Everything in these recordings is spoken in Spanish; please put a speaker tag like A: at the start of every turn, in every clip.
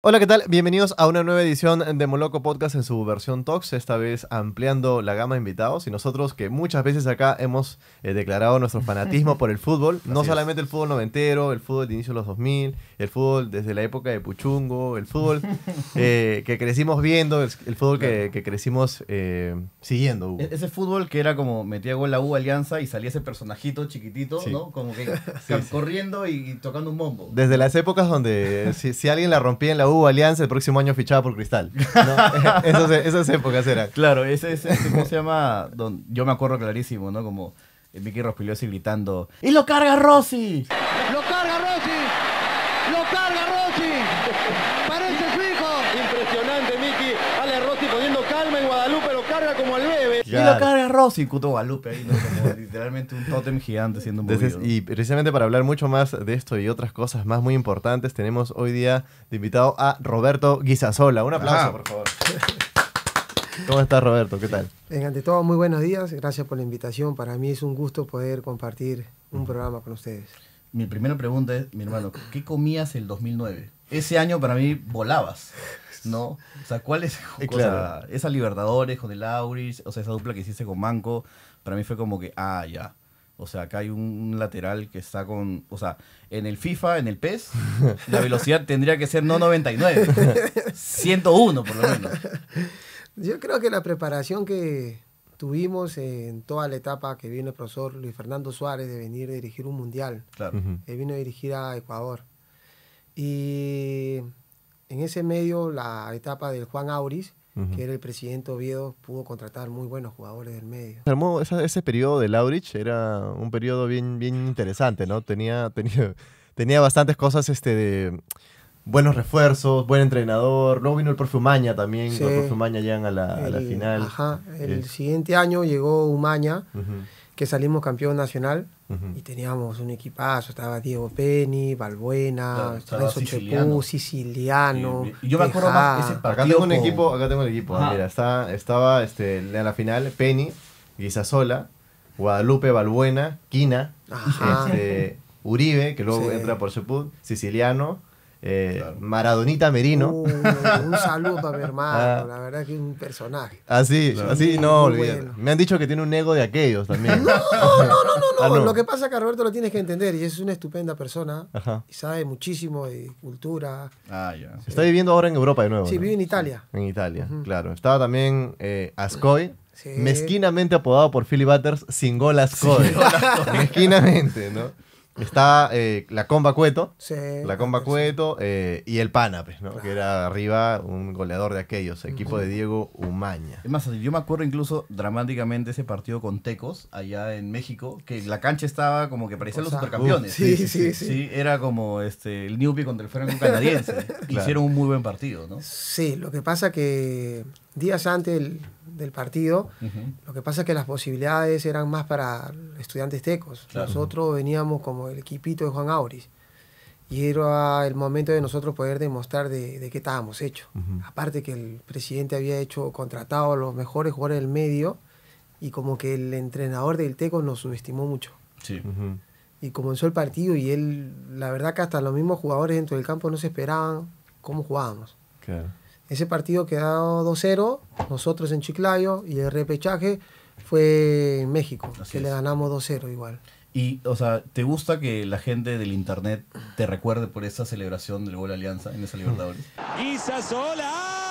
A: Hola, ¿qué tal? Bienvenidos a una nueva edición de Moloco Podcast en su versión Talks, esta vez ampliando la gama de invitados y nosotros que muchas veces acá hemos eh, declarado nuestro fanatismo por el fútbol, no solamente el fútbol noventero, el fútbol de inicio de los 2000, el fútbol desde la época de Puchungo, el fútbol eh, que crecimos viendo, el, fútbol que, crecimos eh, siguiendo. E-,
B: ese fútbol que era como metía gol la U Alianza y salía ese personajito chiquitito, ¿no? Como que corriendo y, tocando un bombo.
A: Desde las épocas donde si, alguien la rompía en la Hubo
B: Alianza, el próximo año fichada por Cristal. ¿no? esas, época, épocas Claro, ese, es ¿cómo se llama? yo me acuerdo clarísimo, ¿no? Como eh, Vicky Rospigliosi gritando, ¡Y lo carga Rossi! ¡Lo carga Rossi! ¡Lo carga Rossi! Y lo carga Rosy, Cuto Guadalupe, ahí, como literalmente un tótem gigante siendo muy... y
A: precisamente para hablar mucho más de esto y otras cosas más muy importantes, tenemos hoy día de invitado a Roberto Guisasola. Un aplauso, por favor. ¿Cómo estás, Roberto? ¿Qué tal?
C: Bien, ante todo, muy buenos días. Gracias por la invitación. Para mí es un gusto poder compartir un programa con ustedes.
B: Mi primera pregunta es, mi hermano, ¿qué comías el 2009? Ese año para mí volabas. ¿no? O sea, ¿cuál es? esa Libertadores con el Auris, o sea, esa dupla que hiciste con Manco, para mí fue como que, ah, ya. O sea, acá hay un lateral que está con. O sea, en el FIFA, en el PES, la velocidad tendría que ser no 99, 101 por lo menos.
C: Yo creo que la preparación que tuvimos en toda la etapa que vino el profesor Luis Fernando Suárez de venir a dirigir un mundial. Claro. Él eh, vino a dirigir a Ecuador. Y en ese medio, la etapa del Juan Auris, que era el presidente Oviedo, pudo contratar muy buenos jugadores
A: del medio. ese, periodo del Aurich era un periodo bien, bien interesante, ¿no? Tenía, tenía, bastantes cosas este, de buenos refuerzos, buen
C: entrenador. Luego vino el profe Umaña también. El profe Umaña llegan a la, final. Ajá. El siguiente año llegó Umaña que salimos campeón nacional y teníamos un equipazo, estaba Diego Penny, Balbuena, claro, siciliano. Chepú, siciliano. Y, yo me acuerdo más ese Acá tengo un equipo,
A: acá tengo el equipo. mira, estaba este, en la final Penny, Guisasola, Guadalupe, Balbuena, Quina, este, Uribe, que luego entra por Chepú, Siciliano, eh, Maradonita Merino.
C: un saludo a mi hermano, ah. la verdad que es un personaje.
A: Así, ah, así, ah, no, Me han dicho que tiene un ego de aquellos también.
C: no, no, no, no, no. Lo que pasa es que Roberto lo tienes que entender y es una estupenda persona y sabe muchísimo de cultura. Ah, ya. Está
A: viviendo ahora en Europa de nuevo. Sí, vive en Italia. En Italia, claro. Estaba también eh, Ascoy. Mezquinamente apodado por Philly Butters, sin gol Ascoy. Mezquinamente, ¿no? Está eh, la comba Cueto, la comba Cueto eh, y el Pánapes, ¿no? que
B: era arriba un goleador de aquellos, equipo de Diego Umaña. Es más, yo me acuerdo incluso dramáticamente ese partido con Tecos allá en México, que la cancha estaba como que parecían los supercampeones. sí, sí, sí, Era como este, el Newbie contra el Fernando canadiense. Hicieron un muy buen partido, ¿no? Sí,
C: lo que pasa que días antes del, partido. Lo que pasa es que las posibilidades eran más para estudiantes tecos. Nosotros veníamos como el equipito de Juan Auris. Y era el momento de nosotros poder demostrar de, qué estábamos hechos. Aparte que el presidente había hecho contratado a los mejores jugadores del medio y como que el entrenador del Teco nos subestimó mucho. Y comenzó el partido y él, la verdad que hasta los mismos jugadores dentro del campo no se esperaban cómo jugábamos. Claro. Ese partido quedó 2-0, nosotros en Chiclayo, y el repechaje fue en México, que le ganamos 2-0 igual.
B: Y, o sea, ¿te gusta que la gente del internet te recuerde por esa celebración del gol Alianza en esa Libertadores? Isa sola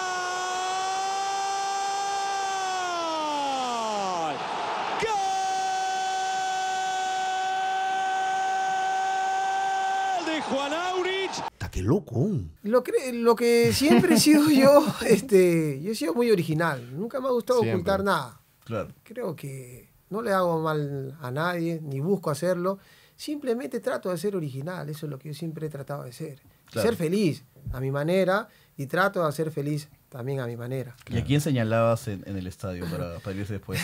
C: Lo que, lo que siempre he sido yo, este, yo he sido muy original. Nunca me ha gustado ocultar nada. Claro. Creo que no le hago mal a nadie, ni busco hacerlo. Simplemente trato de ser original, eso es lo que yo siempre he tratado de ser. Ser feliz a mi manera y trato de ser feliz también a mi manera. ¿Y a
B: quién señalabas en, el estadio para, irse después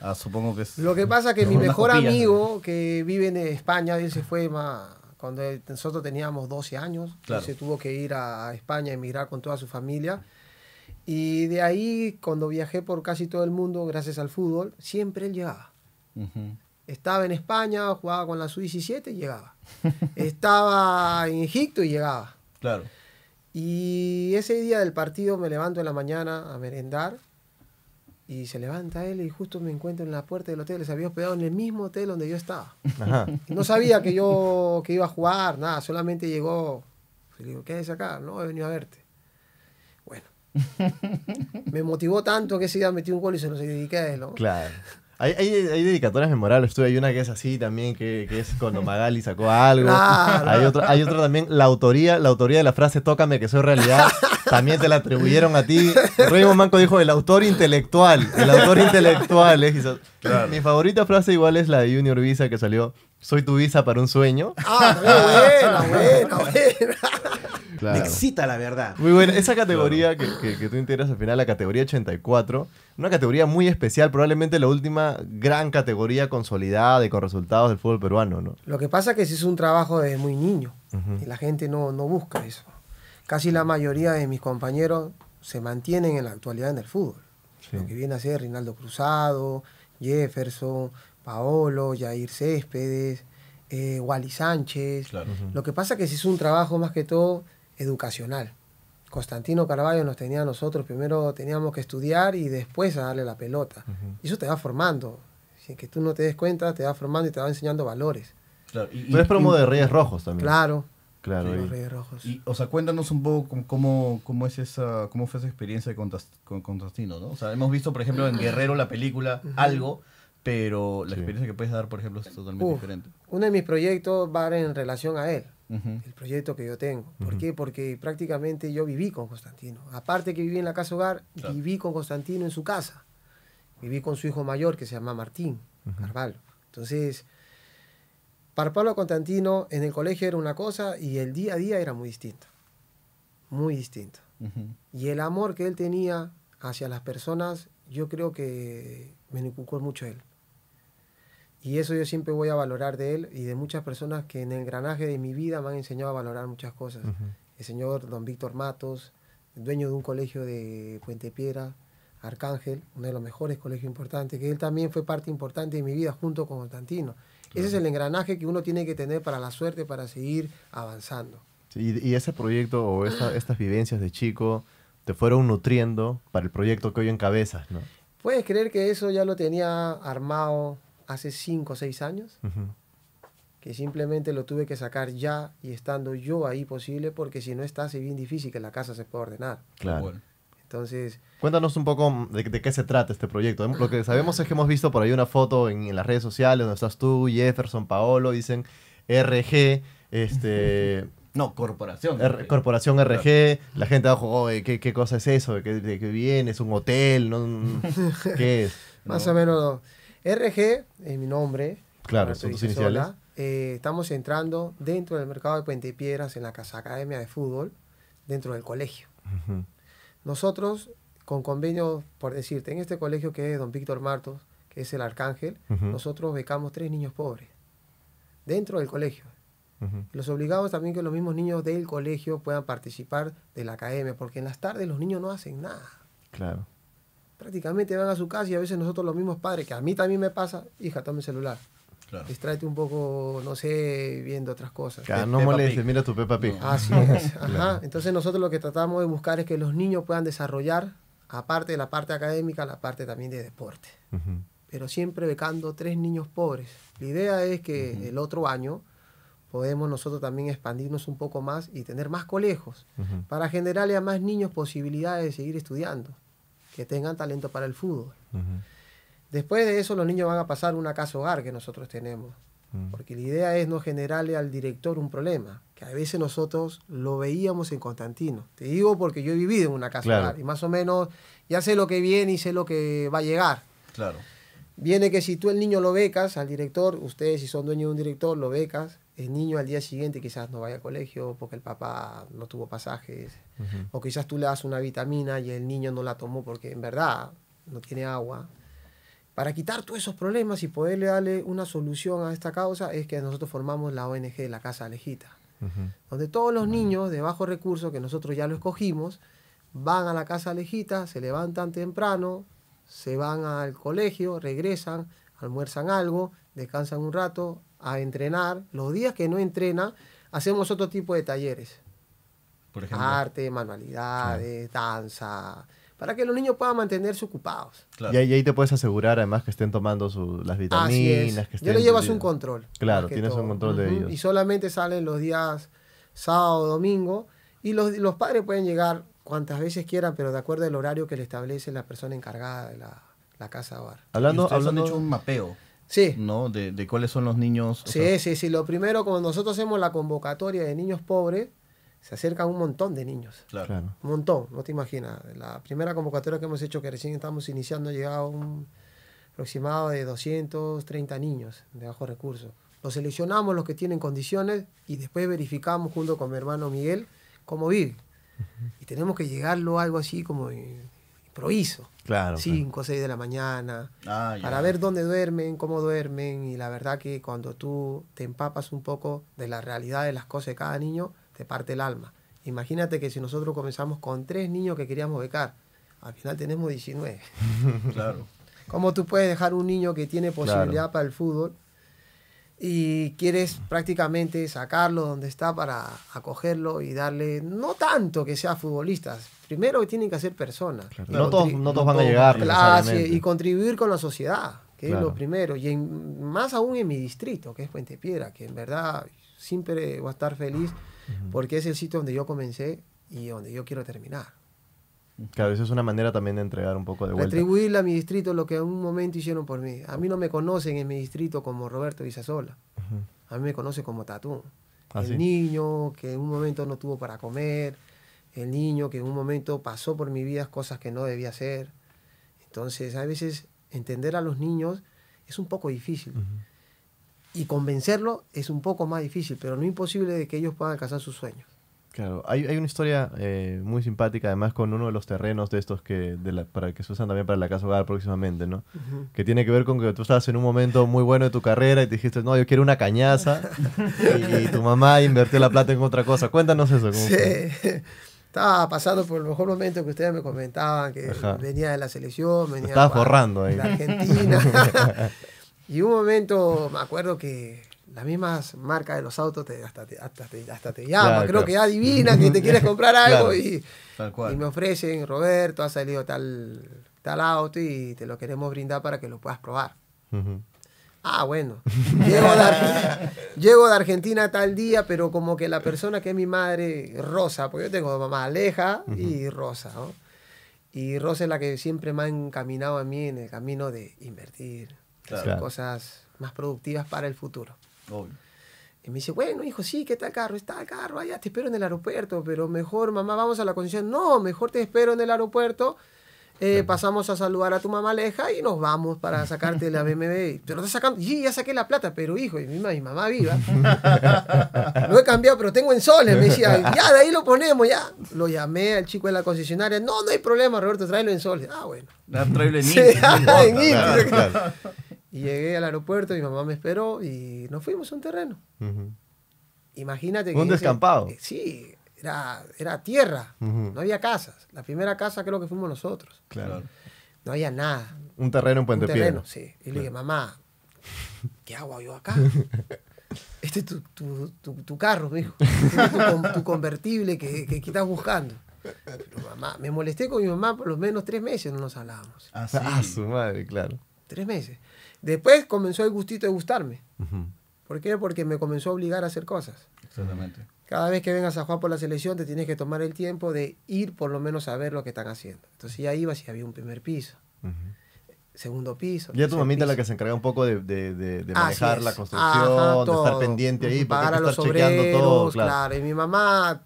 B: a, supongo que Lo que pasa es que mi mejor amigo
C: que vive en España, él se fue más cuando nosotros teníamos 12 años, se tuvo que ir a España a emigrar con toda su familia. Y de ahí, cuando viajé por casi todo el mundo, gracias al fútbol, siempre él llegaba. Estaba en España, jugaba con la su 17 y llegaba. Estaba en Egipto y llegaba. Claro. Y ese día del partido me levanto en la mañana a merendar y se levanta él y justo me encuentro en la puerta del hotel. Se había hospedado en el mismo hotel donde yo estaba. no sabía que yo que iba a jugar, nada. Solamente llegó. Le digo, ¿qué es acá? No, he venido a verte. Bueno. me motivó tanto que ese día metí un gol y se nos dediqué a él. ¿no?
A: Claro. Hay, hay, dedicatorias memorables. Tú, hay una que es así también, que, es cuando Magali sacó algo. Ah, hay, otra, hay otra también, la autoría, la autoría de la frase Tócame que soy realidad, también te la atribuyeron a ti. Raymond Manco dijo, el autor intelectual, el autor intelectual. ¿eh? Mi favorita frase igual es la de Junior Visa que salió, soy tu visa para un sueño. Ah, bueno, bueno, Me excita la verdad. Muy buena. Esa categoría que, tú integras al final, la categoría 84, una categoría muy especial, probablemente la última gran categoría consolidada y con resultados del fútbol peruano, ¿no?
C: Lo que pasa es que ese es un trabajo desde muy niño y la gente no, busca eso. Casi la mayoría de mis compañeros se mantienen en la actualidad en el fútbol. Lo que viene a ser Rinaldo Cruzado, Jefferson, Paolo, Jair Céspedes, eh, Wally Sánchez. Lo que pasa es que ese es un trabajo más que todo educacional. Constantino Carvalho nos tenía a nosotros, primero teníamos que estudiar y después a darle la pelota. Y eso te va formando. Sin que tú no te des cuenta, te va formando y te va enseñando valores.
B: Claro, es promo de Reyes
C: Rojos también. Claro.
B: Claro. y, o sea, cuéntanos un poco cómo, cómo, es esa, cómo fue esa experiencia con, Constantino, ¿no? O sea, hemos visto, por ejemplo, en Guerrero la película, algo, pero la experiencia que puedes dar, por ejemplo, es totalmente diferente.
C: Uno de mis proyectos va en relación a él el proyecto que yo tengo. ¿Por qué? Porque prácticamente yo viví con Constantino. Aparte que viví en la casa hogar, viví con Constantino en su casa. Viví con su hijo mayor que se llama Martín Carvalho. Entonces, para Pablo Constantino en el colegio era una cosa y el día a día era muy distinto. Muy distinto. Y el amor que él tenía hacia las personas, yo creo que me inculcó mucho él. Y eso yo siempre voy a valorar de él y de muchas personas que en el engranaje de mi vida me han enseñado a valorar muchas cosas. El señor don Víctor Matos, dueño de un colegio de Puente Piedra, Arcángel, uno de los mejores colegios importantes, que él también fue parte importante de mi vida junto con Constantino. Ese es el engranaje que uno tiene que tener para la suerte, para seguir avanzando.
A: y, ese proyecto o estas vivencias de chico te fueron nutriendo para el proyecto que hoy encabezas, ¿no?
C: Puedes creer que eso ya lo tenía armado hace 5 o 6 años, que simplemente lo tuve que sacar ya y estando yo ahí posible, porque si no está, es bien difícil que la casa se pueda ordenar. Claro. Entonces.
A: Cuéntanos un poco de, qué se trata este proyecto. Lo que sabemos es que hemos visto por ahí una foto en, las redes sociales donde estás tú, Jefferson, Paolo, dicen RG, este.
B: No, corporación. corporación
A: RG. La gente abajo, ¿qué, ¿qué, cosa es eso? ¿De qué, de viene? ¿Es un hotel? ¿No? ¿Qué es?
C: Más o menos RG es mi nombre. Claro, son tus iniciales. Eh, estamos entrando dentro del mercado de Puente y Piedras en la Casa Academia de Fútbol, dentro del colegio. Nosotros, con convenio, por decirte, en este colegio que es Don Víctor Martos, que es el Arcángel, nosotros becamos tres niños pobres dentro del colegio. Los obligamos también que los mismos niños del colegio puedan participar de la academia, porque en las tardes los niños no hacen nada. Claro prácticamente van a su casa y a veces nosotros los mismos padres, que a mí también me pasa, hija, toma el celular. Claro. un poco, no sé, viendo otras cosas. no molestes, mira tu Peppa Pig. Así ah, es. Ajá. Entonces nosotros lo que tratamos de buscar es que los niños puedan desarrollar, aparte de la parte académica, la parte también de deporte. Pero siempre becando tres niños pobres. La idea es que el otro año podemos nosotros también expandirnos un poco más y tener más colegios para generarle a más niños posibilidades de seguir estudiando que tengan talento para el fútbol. Después de eso los niños van a pasar una casa hogar que nosotros tenemos, porque la idea es no generarle al director un problema, que a veces nosotros lo veíamos en Constantino. Te digo porque yo he vivido en una casa hogar y más o menos ya sé lo que viene y sé lo que va a llegar. Claro. Viene que si tú el niño lo becas al director, ustedes si son dueños de un director lo becas, el niño al día siguiente quizás no vaya al colegio porque el papá no tuvo pasajes, o quizás tú le das una vitamina y el niño no la tomó porque en verdad no tiene agua. Para quitar todos esos problemas y poderle darle una solución a esta causa es que nosotros formamos la ONG La Casa Alejita, donde todos los niños de bajos recursos que nosotros ya lo escogimos, van a la Casa Alejita, se levantan temprano, se van al colegio, regresan, almuerzan algo, descansan un rato, a entrenar, los días que no entrena, hacemos otro tipo de talleres. Por ejemplo. Arte, manualidades, danza, para que los niños puedan mantenerse ocupados.
A: Y, ahí, te puedes asegurar además que estén tomando las vitaminas. Que Yo le llevas un control. Claro, tienes un control de ellos. Y
C: solamente salen los días sábado, domingo, y los, padres pueden llegar cuantas veces quieran, pero de acuerdo al horario que le establece la persona encargada de la, la casa bar. Hablando, hablando hecho un
B: mapeo. Sí. ¿No? De, de cuáles son los niños. Sí,
C: sí, sí. Lo primero, cuando nosotros hacemos la convocatoria de niños pobres, se acercan un montón de niños. Claro. Un montón, no te imaginas. La primera convocatoria que hemos hecho, que recién estamos iniciando, llegado un aproximado de 230 niños de bajos recursos. Los seleccionamos los que tienen condiciones y después verificamos junto con mi hermano Miguel cómo vive. Y tenemos que llegarlo a algo así como prohizo. Claro. 5, seis de la mañana. Ah, para ver dónde duermen, cómo duermen. Y la verdad que cuando tú te empapas un poco de la realidad de las cosas de cada niño, te parte el alma. Imagínate que si nosotros comenzamos con tres niños que queríamos becar, al final tenemos 19. claro. ¿Cómo tú puedes dejar un niño que tiene posibilidad para el fútbol y quieres prácticamente sacarlo donde está para acogerlo y darle, no tanto que sea futbolistas, primero tienen que ser personas. No, todos, no, todos, van a llegar. y contribuir con la sociedad, que es lo primero, y más aún en mi distrito, que es Puente Piedra, que en verdad siempre voy a estar feliz porque es el sitio donde yo comencé y donde yo quiero terminar
A: a veces es una manera también de entregar un poco de vuelta. Retribuirle
C: a mi distrito lo que en un momento hicieron por mí. A mí no me conocen en mi distrito como Roberto Villasola. A mí me conocen como Tatú. Ah, el niño que en un momento no tuvo para comer. El niño que en un momento pasó por mi vida cosas que no debía hacer. Entonces, a veces entender a los niños es un poco difícil. Y convencerlo es un poco más difícil, pero no imposible de que ellos puedan alcanzar sus sueños.
A: Claro, hay, una historia eh, muy simpática además con uno de los terrenos de estos que, para, que se usan también para la casa hogar próximamente, ¿no? Que tiene que ver con que tú estabas en un momento muy bueno de tu carrera y te dijiste, no, yo quiero una cañaza y, tu mamá invirtió la plata en otra cosa. Cuéntanos eso. ¿cómo sí.
C: Estaba pasando por el mejor momento que ustedes me comentaban, que venía de la selección, venía Estaba forrando ahí. Argentina. y un momento, me acuerdo que las mismas marcas de los autos te, hasta, te, hasta, llama, creo que adivina que te quieres comprar algo y, me ofrecen, Roberto, ha salido tal, tal auto y te lo queremos brindar para que lo puedas probar. Ah, bueno, llego de, Argentina, tal día, pero como que la persona que es mi madre, Rosa, porque yo tengo mamá Aleja y Rosa, Y Rosa es la que siempre me ha encaminado a mí en el camino de invertir, hacer cosas más productivas para el futuro. Y me dice, bueno, hijo, sí, ¿qué tal carro? Está el carro, allá te espero en el aeropuerto, pero mejor, mamá, vamos a la concesión. No, mejor te espero en el aeropuerto. Eh, pasamos a saludar a tu mamá leja y nos vamos para sacarte la BMW. pero lo sacando. Y ya saqué la plata, pero hijo, y mi, mamá viva. Lo he cambiado, pero tengo en soles. Me decía, ya, de ahí lo ponemos, ya. Lo llamé al chico de la concesionaria. No, no hay problema, Roberto, tráelo en soles. Ah, bueno.
B: Ah, tráelo en, sí,
C: Y llegué al aeropuerto, mi mamá me esperó y nos fuimos a un terreno. Imagínate que... Un descampado. Eh, sí, era, tierra, no había casas. La primera casa creo que fuimos nosotros. Claro. No había nada. Un terreno en Puente Un terreno, sí. Y le dije, mamá, ¿qué hago yo acá? Este es tu, carro, mijo. Este tu, convertible que, que, estás buscando. mamá, me molesté con mi mamá por lo menos tres meses, no nos hablábamos.
A: Ah, su madre, claro
C: tres meses. Después comenzó el gustito de gustarme. ¿Por qué? Porque me comenzó a obligar a hacer cosas.
B: Exactamente.
C: Cada vez que vengas a jugar por la selección te tienes que tomar el tiempo de ir por lo menos a ver lo que están haciendo. Entonces ya ibas y había un primer piso. segundo piso. Ya tu mamita es la
A: que se encarga un poco de, de, de, manejar la construcción, de estar pendiente ahí, Para los estar obreros, todo, claro. claro.
C: Y mi mamá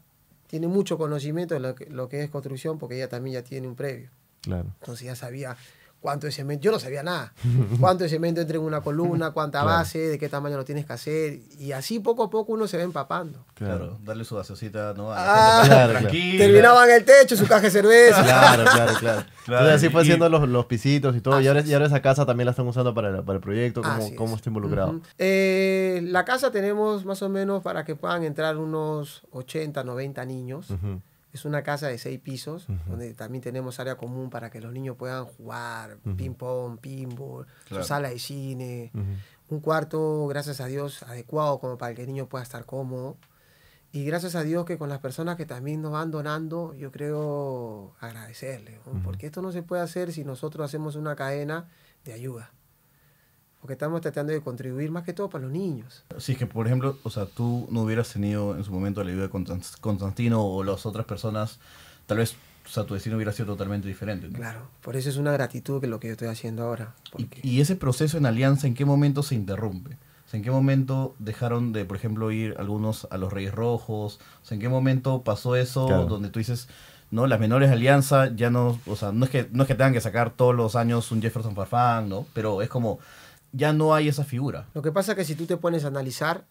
C: tiene mucho conocimiento de lo que, lo que, es construcción porque ella también ya tiene un previo. Claro. Entonces ya sabía cuánto de cemento, yo no sabía nada, cuánto de cemento entra en una columna, cuánta base, de qué tamaño lo tienes que hacer, y así poco a poco uno se va empapando.
B: Claro, darle su gaseosita, ¿no? Ah, Terminaban el
C: techo, su caja de cerveza.
A: Claro, claro, claro. así fue haciendo los, pisitos y todo, y, ahora, esa casa también la están usando para, el proyecto, ¿cómo, está involucrado?
C: Eh, la casa tenemos más o menos para que puedan entrar unos 80, 90 niños. Es una casa de seis pisos, donde también tenemos área común para que los niños puedan jugar, ping-pong, pinball, su sala de cine. Un cuarto, gracias a Dios, adecuado como para que el niño pueda estar cómodo. Y gracias a Dios que con las personas que también nos van donando, yo creo agradecerle, porque esto no se puede hacer si nosotros hacemos una cadena de ayuda porque estamos tratando de contribuir más que todo para los niños.
B: Si es que, por ejemplo, o sea, tú no hubieras tenido en su momento la ayuda de Constantino o las otras personas, tal vez o sea, tu destino hubiera sido totalmente diferente. Claro,
C: por eso es una gratitud que lo que yo estoy haciendo ahora.
B: ¿Y, ese proceso en alianza en qué momento se interrumpe? ¿En qué momento dejaron de, por ejemplo, ir algunos a los Reyes Rojos? ¿En qué momento pasó eso donde tú dices, no, las menores de alianza ya no, o sea, no es que, no es que tengan que sacar todos los años un Jefferson Farfán, ¿no? Pero es como, ya no hay esa figura.
C: Lo que pasa es que si tú te pones a analizar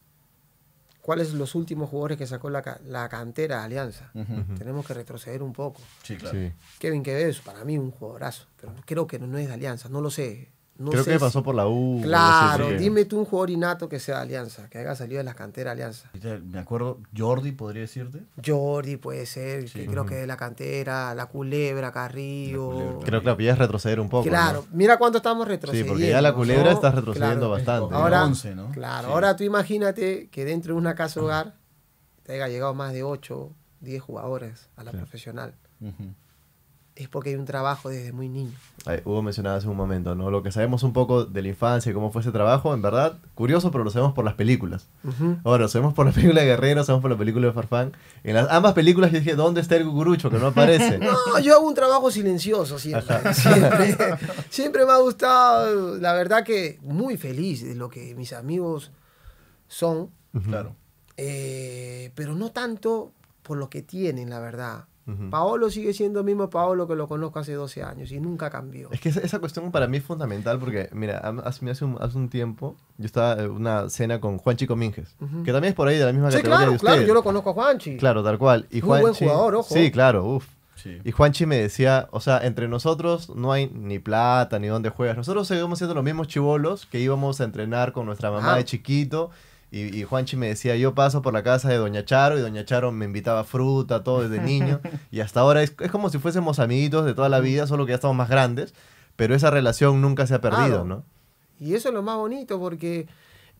C: cuáles son los últimos jugadores que sacó la, la cantera de Alianza, tenemos que retroceder un poco. Sí, claro. Kevin Quevedo es para mí un jugadorazo, pero creo que no es de Alianza, no lo sé. Creo que pasó por la U. Claro, dime tú un jugador innato que sea Alianza, que haya salido de la cantera Alianza.
B: Me acuerdo, Jordi podría decirte.
C: Jordi puede ser, creo que de la cantera, la culebra, Carrillo. Creo que
B: la pillas retroceder un poco. Claro, mira cuánto estamos retrocediendo. Sí, porque
C: ya la culebra está retrocediendo bastante. Ahora, Claro, ahora tú imagínate que dentro de una casa hogar te haya llegado más de 8, 10 jugadores a la profesional es porque hay un trabajo desde muy niño.
A: Hubo mencionado hace un momento, ¿no? Lo que sabemos un poco de la infancia y cómo fue ese trabajo, en verdad, curioso, pero lo sabemos por las películas. Ahora, lo sabemos por la película de Guerrero, lo sabemos por la película de Farfán. En las ambas películas yo dije, ¿dónde está el cucurucho? Que no aparece. no,
C: yo hago un trabajo silencioso siempre. siempre. me ha gustado, la verdad que muy feliz de lo que mis amigos son. Claro. Eh, pero no tanto por lo que tienen, la verdad Paolo sigue siendo el mismo Paolo que lo conozco hace 12 años y nunca cambió.
A: Es que esa, cuestión para mí es fundamental porque, mira, hace, hace, un, hace un tiempo yo estaba en una cena con Juanchi Cominges, que también es por ahí de la misma sí, claro, claro, yo lo conozco a Juanchi. Claro, tal cual. Y Juanchi, un buen jugador, ojo. Sí, claro, uff. Y Juanchi me decía, o sea, entre nosotros no hay ni plata ni dónde juegas. Nosotros seguimos siendo los mismos chivolos que íbamos a entrenar con nuestra mamá de chiquito y, Juanchi me decía, yo paso por la casa de Doña Charo y Doña Charo me invitaba fruta, todo desde niño. Y hasta ahora es, como si fuésemos amiguitos de toda la vida, solo que ya estamos más grandes, pero esa relación nunca se ha perdido, ¿no?
C: Y eso es lo más bonito porque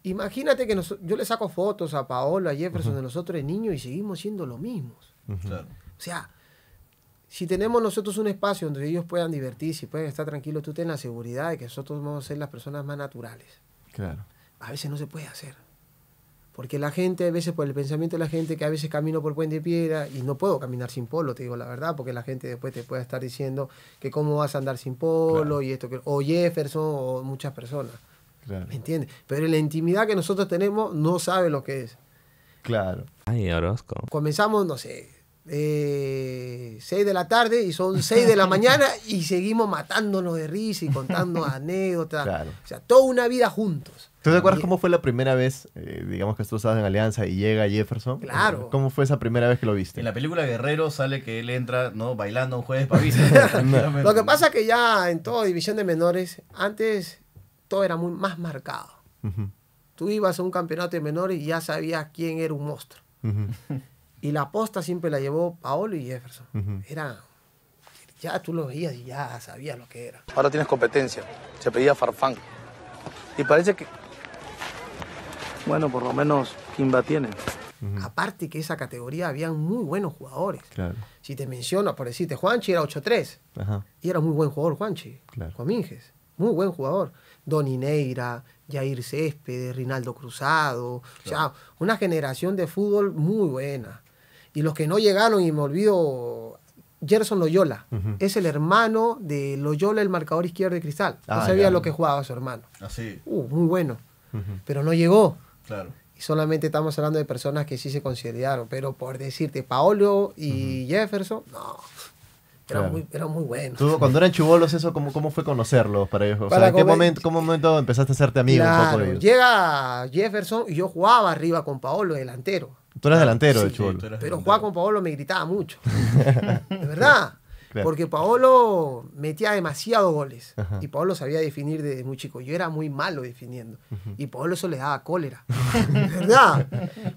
C: imagínate que yo le saco fotos a Paolo, a Jefferson, de nosotros de niños y seguimos siendo lo mismos. O sea, si tenemos nosotros un espacio donde ellos puedan divertirse y puedan estar tranquilos, tú ten la seguridad de que nosotros vamos a ser las personas más naturales. Claro. A veces no se puede hacer. Porque la gente, a veces por el pensamiento de la gente, que a veces camino por Puente de Piedra y no puedo caminar sin polo, te digo la verdad, porque la gente después te puede estar diciendo que cómo vas a andar sin polo y esto, que, o Jefferson o muchas personas. Claro. ¿Me entiendes? Pero la intimidad que nosotros tenemos no sabe lo que es.
A: Claro. Ay, Orozco.
C: Comenzamos, no sé, 6 eh, de la tarde y son 6 de la mañana y seguimos matándonos de risa y contando anécdotas. O sea, toda una vida juntos.
A: ¿Tú te acuerdas cómo fue la primera vez, eh, digamos que tú estabas en Alianza y llega Jefferson? Claro. ¿Cómo fue esa primera vez que lo viste? En
B: la película Guerrero sale que él entra ¿no? bailando un jueves para visitar. Lo que pasa
C: es que ya en toda división de menores, antes todo era muy más marcado. Tú ibas a un campeonato de menores y ya sabías quién era un monstruo. Y la aposta siempre la llevó Paolo y Jefferson. Era ya tú lo veías y ya sabías lo que
B: era. Ahora tienes competencia. Se pedía Farfán. Y parece que bueno, por lo menos Kimba tiene.
C: Aparte que esa categoría habían muy buenos jugadores. Si te menciono, por decirte, Juanchi era 8-3. Y era muy buen jugador Juanchi. Claro. Muy buen jugador. Doni Neira, Jair Céspedes, Rinaldo Cruzado. O sea, una generación de fútbol muy buena. Y los que no llegaron, y me olvido, Gerson Loyola. Es el hermano de Loyola, el marcador izquierdo de Cristal. no ah, sabía lo que jugaba su hermano. Así. Ah, uh, muy bueno. Pero no llegó. Claro. Y solamente estamos hablando de personas que sí se consideraron, pero por decirte, Paolo y Jefferson, no. Eran, muy, buenos. cuando eran
A: chubolos, eso, ¿cómo, cómo fue conocerlos para ellos? O ¿en qué momento, cómo momento empezaste a hacerte amigo
C: Llega Jefferson y yo jugaba arriba con Paolo, delantero.
A: Tú eras delantero de pero
C: jugaba con Paolo me gritaba mucho. de verdad. Porque Paolo metía demasiados goles. Y Paolo sabía definir desde muy chico. Yo era muy malo definiendo. Y Paolo eso le daba cólera. ¿Verdad?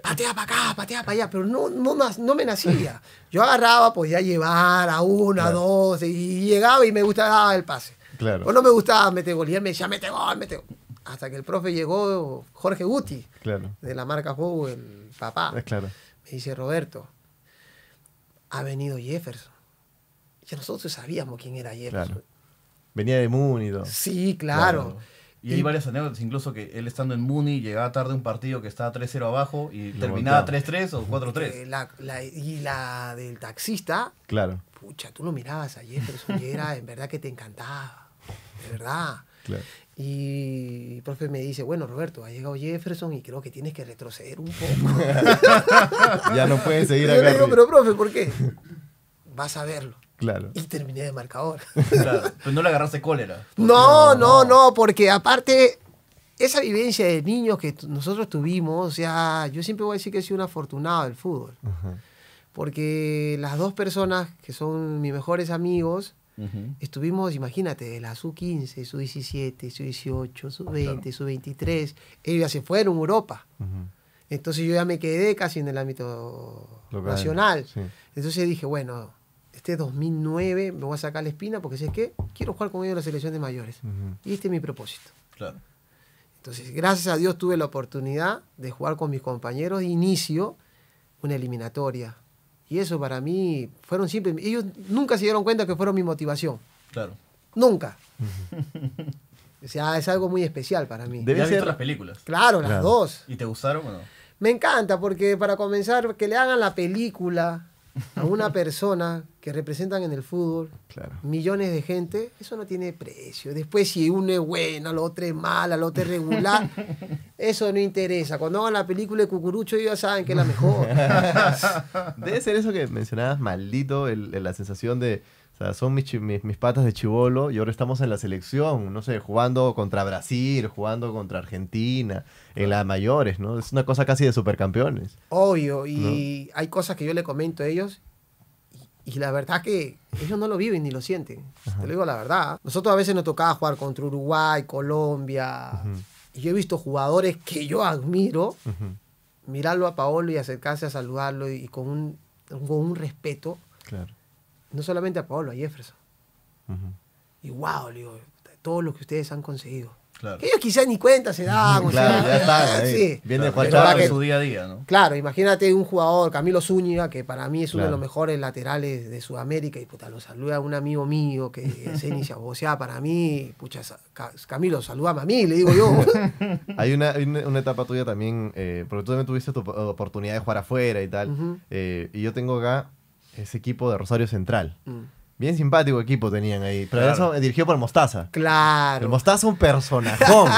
C: Patea para acá, patea para allá. Pero no, no, no me nacía. Yo agarraba, podía llevar a una, a dos. Y llegaba y me gustaba el pase. Claro. O no me gustaba meter gol. Y él me decía, mete gol, mete gol hasta que el profe llegó Jorge Guti, claro. de la marca Howe, el papá. Ah, claro. Me dice, Roberto, ha venido Jefferson ya nosotros sabíamos quién era Jefferson.
B: Venía de
A: Mooney. Sí, claro.
B: Y, hay varias anécdotas, incluso que él estando en Mooney llegaba tarde a un partido que estaba 3-0 abajo y terminaba
A: 3-3
C: o 4-3. Eh, la, la, y la del taxista, claro. pucha, tú lo mirabas a Jefferson y era en verdad que te encantaba, de verdad. Claro. Y el profe me dice, bueno, Roberto, ha llegado Jefferson y creo que tienes que retroceder un poco. ya no puedes seguir adelante pero profe, ¿por qué? Vas a verlo. Y terminé
B: de marcador. Claro. Pero no le agarraste cólera.
C: No, no, no, porque aparte, esa vivencia de niños que nosotros tuvimos, o sea, yo siempre voy a decir que he sido un afortunado del fútbol. Porque las dos personas que son mis mejores amigos, Estuvimos, imagínate, de la su 15 su 17 su 18 su 20 su 23 Ellos se fueron a Europa. Entonces yo ya me quedé casi en el ámbito nacional. Entonces dije, bueno, este 2009 me voy a sacar la espina porque sé que quiero jugar con ellos en la selección de mayores. Y este es mi propósito. Claro. Entonces, gracias a Dios tuve la oportunidad de jugar con mis compañeros de inicio una eliminatoria. Y eso para mí fueron siempre. Ellos nunca se dieron cuenta que fueron mi motivación. Claro. Nunca. o sea, es algo muy especial para mí. Debes ser las
B: películas. Claro, las dos. ¿Y te gustaron o no?
C: Me encanta porque para comenzar, que le hagan la película a una persona que representan en el fútbol millones de gente, eso no tiene precio. Después si uno es bueno, lo otro es mala, lo otro es regular, eso no interesa. Cuando hagan la película de Cucurucho ellos ya saben que es la mejor.
A: Debe ser eso que mencionabas, maldito, la sensación de o sea, son mis, mis, patas de chivolo y ahora estamos en la selección, no sé, jugando contra Brasil, jugando contra Argentina, en las mayores, ¿no? Es una cosa casi de supercampeones.
C: Obvio, y hay cosas que yo le comento a ellos y, la verdad que ellos no lo viven ni lo sienten. Te lo digo la verdad. Nosotros a veces nos tocaba jugar contra Uruguay, Colombia. Y yo he visto jugadores que yo admiro, mirarlo a Paolo y acercarse a saludarlo y, con, un, con un respeto. Claro no solamente a Pablo, a Jefferson. Y wow, le digo, todo lo que ustedes han conseguido. ellos quizás ni cuenta se dan. claro, o sea, ya está. Viene claro. su día a día, ¿no? Claro, imagínate un jugador, Camilo Zúñiga, que para mí es uno de los mejores laterales de Sudamérica, y puta, lo saluda un amigo mío que se inicia o sea, para mí, pucha, Camilo, saludame a mí, le digo yo.
A: hay, una, etapa tuya también, eh, porque tú también tuviste tu oportunidad de jugar afuera y tal, eh, y yo tengo acá ese equipo de Rosario Central. Mm. Bien simpático equipo tenían ahí. Pero eso dirigió por Mostaza.
C: Claro. El
A: Mostaza un personajón.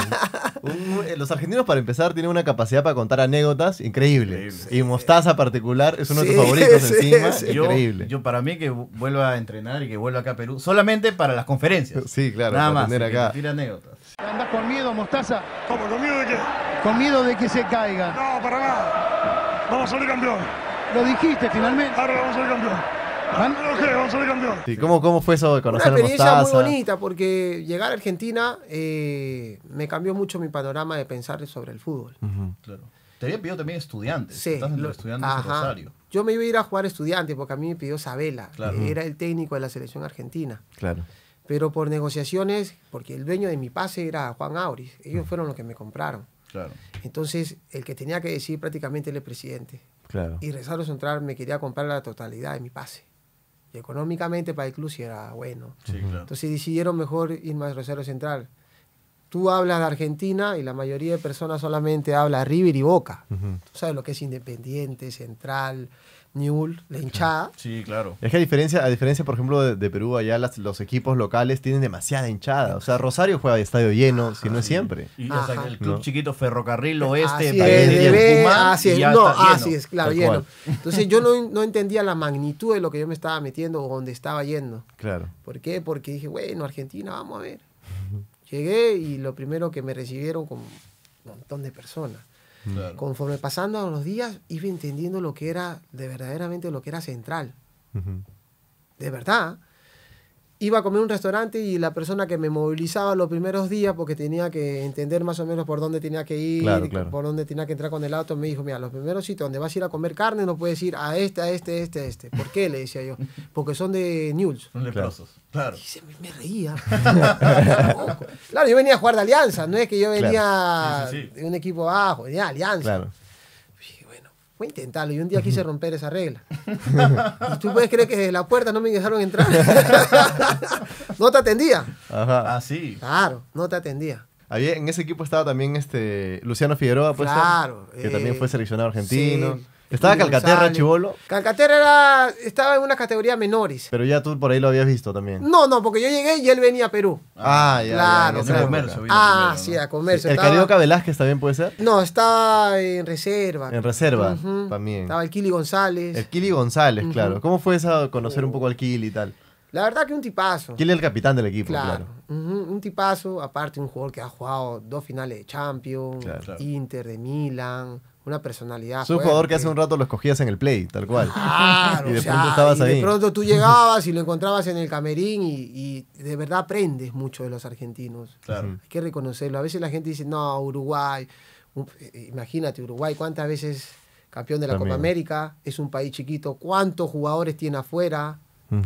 A: los argentinos, para empezar, tienen una capacidad para contar anécdotas increíbles Y Mostaza particular es uno de tus favoritos encima. increíble.
B: Yo, para mí que vuelva a entrenar y que vuelva acá a Perú. Solamente para las conferencias. Sí, claro. Nada más. Acá. anécdotas. Andás con miedo, Mostaza. ¿Con miedo de que se caiga. No, para nada. Vamos
C: a salir campeón. Lo dijiste finalmente. Ahora vamos a ser campeón. vamos a campeón.
A: ¿cómo, ¿Cómo fue eso de conocer Una experiencia Mostaza? muy
C: bonita porque llegar a Argentina eh, me cambió mucho mi panorama de pensar sobre el fútbol. Claro. Te había pedido también estudiantes. Sí, Estás en estudiantes Rosario. Yo me iba a ir a jugar estudiante porque a mí me pidió Sabela. Claro. Era el técnico de la selección argentina. Claro. Pero por negociaciones, porque el dueño de mi pase era Juan Auris. Ellos fueron los que me compraron. Claro. Entonces, el que tenía que decir prácticamente era el presidente. Y Rosario Central me quería comprar la totalidad de mi pase. Y económicamente para el club era bueno. Sí, Entonces decidieron mejor ir a Rosario Central. Tú hablas de Argentina y la mayoría de personas solamente habla River y Boca. Tú sabes lo que es Independiente, Central, Newell, la hinchada. Sí, claro.
A: Es que a diferencia, a diferencia por ejemplo, de, Perú, allá los equipos locales tienen demasiada hinchada. O sea, Rosario juega de estadio lleno, si no es
B: siempre. Y sea, el club chiquito Ferrocarril Oeste, así es, de, así claro, lleno. Entonces yo
C: no, entendía la magnitud de lo que yo me estaba metiendo o donde estaba yendo. Claro. ¿Por qué? Porque dije, bueno, Argentina, vamos a ver. Llegué y lo primero que me recibieron con un montón de personas. Conforme pasando los días, iba entendiendo lo que era, de verdaderamente lo que era central. De verdad iba a comer un restaurante y la persona que me movilizaba los primeros días, porque tenía que entender más o menos por dónde tenía que ir, por dónde tenía que entrar con el auto, me dijo, mira, los primeros sitios donde vas a ir a comer carne no puedes ir a este, a este, a este, a este. ¿Por qué? Le decía yo. Porque son de News. Son leprosos. Claro. Y se me, reía. claro, yo venía a jugar de Alianza, no es que yo venía de un equipo bajo, venía de Alianza voy a intentarlo. Y un día quise romper esa regla. tú puedes creer que desde la puerta no me dejaron entrar? no te atendía. Ajá. Ah, sí. Claro, no te atendía.
A: Había, en ese equipo estaba también este Luciano Figueroa, pues, claro, que también fue eh, seleccionado argentino. Estaba Calcaterra, Chivolo.
C: Calcaterra estaba en una categoría menores.
A: Pero ya tú por ahí lo habías visto también.
C: No, no, porque yo llegué y él venía a Perú.
A: Ah, ya. Claro, ya,
C: ah, sí, a comercio. ¿El Carioca
A: Velázquez también puede ser?
C: No, estaba en reserva. En reserva, también. Estaba el Kili González. El
A: Kili González, claro. ¿Cómo fue esa conocer un uh. poco al Kili y tal?
C: La verdad que un tipazo. Kili es el
A: capitán del equipo, claro.
C: Un tipazo, aparte un jugador que ha jugado dos finales de Champions, Inter de Milan una personalidad. Es un jugador que hace un
A: rato lo escogías en el play, tal cual. y de pronto estabas De pronto
C: tú llegabas y lo encontrabas en el camerín y, de verdad aprendes mucho de los argentinos. Hay que reconocerlo. A veces la gente dice, no, Uruguay. Eh, imagínate, Uruguay, ¿cuántas veces campeón de la Copa América? Es un país chiquito. ¿Cuántos jugadores tiene afuera?